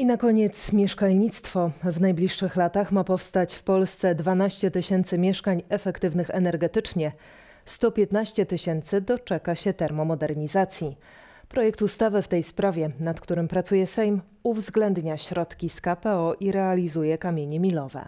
I na koniec mieszkalnictwo. W najbliższych latach ma powstać w Polsce 12 tysięcy mieszkań efektywnych energetycznie. 115 tysięcy doczeka się termomodernizacji. Projekt ustawy w tej sprawie, nad którym pracuje Sejm, uwzględnia środki z KPO i realizuje kamienie milowe.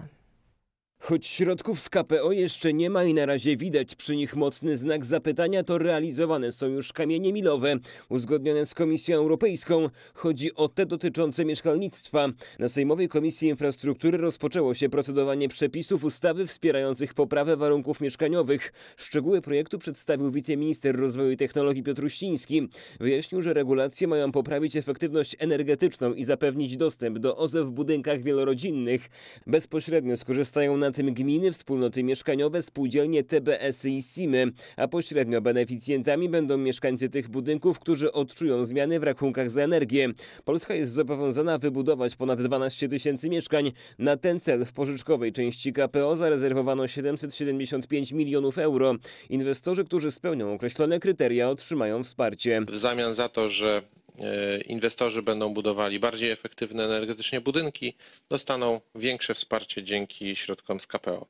Choć środków z KPO jeszcze nie ma i na razie widać przy nich mocny znak zapytania, to realizowane są już kamienie milowe uzgodnione z Komisją Europejską. Chodzi o te dotyczące mieszkalnictwa. Na Sejmowej Komisji Infrastruktury rozpoczęło się procedowanie przepisów ustawy wspierających poprawę warunków mieszkaniowych. Szczegóły projektu przedstawił wiceminister rozwoju i technologii Piotruściński. Wyjaśnił, że regulacje mają poprawić efektywność energetyczną i zapewnić dostęp do OZE w budynkach wielorodzinnych. Bezpośrednio skorzystają na tym gminy, wspólnoty mieszkaniowe, spółdzielnie TBS i SIMy, a pośrednio beneficjentami będą mieszkańcy tych budynków, którzy odczują zmiany w rachunkach za energię. Polska jest zobowiązana wybudować ponad 12 tysięcy mieszkań. Na ten cel w pożyczkowej części KPO zarezerwowano 775 milionów euro. Inwestorzy, którzy spełnią określone kryteria, otrzymają wsparcie. W zamian za to, że E, inwestorzy będą budowali bardziej efektywne energetycznie budynki, dostaną większe wsparcie dzięki środkom z KPO.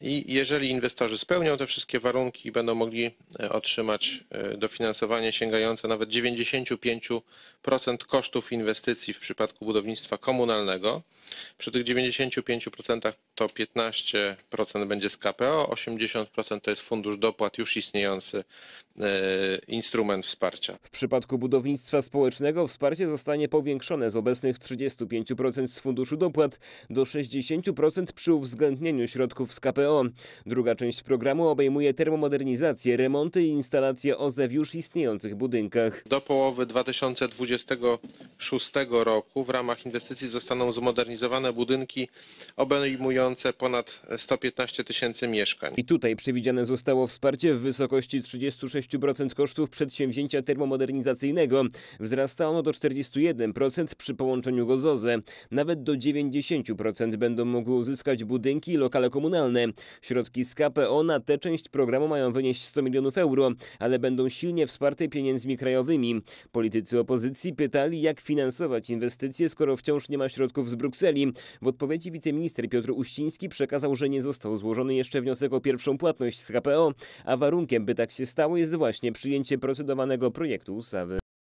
I jeżeli inwestorzy spełnią te wszystkie warunki, będą mogli e, otrzymać e, dofinansowanie sięgające nawet 95% kosztów inwestycji w przypadku budownictwa komunalnego. Przy tych 95% to 15% będzie z KPO, 80% to jest fundusz dopłat, już istniejący e, instrument wsparcia. W przypadku budownictwa społecznego wsparcie zostanie powiększone z obecnych 35% z funduszu dopłat do 60% przy uwzględnieniu środków z KPO Druga część programu obejmuje termomodernizację, remonty i instalacje OZE w już istniejących budynkach. Do połowy 2026 roku w ramach inwestycji zostaną zmodernizowane budynki obejmujące ponad 115 tysięcy mieszkań. I tutaj przewidziane zostało wsparcie w wysokości 36% kosztów przedsięwzięcia termomodernizacyjnego. Wzrasta ono do 41% przy połączeniu go z OZE. Nawet do 90% będą mogły uzyskać budynki i lokale komunalne. Środki z KPO na tę część programu mają wynieść 100 milionów euro, ale będą silnie wsparte pieniędzmi krajowymi. Politycy opozycji pytali, jak finansować inwestycje, skoro wciąż nie ma środków z Brukseli. W odpowiedzi wiceminister Piotr Uściński przekazał, że nie został złożony jeszcze wniosek o pierwszą płatność z KPO, a warunkiem, by tak się stało, jest właśnie przyjęcie procedowanego projektu ustawy.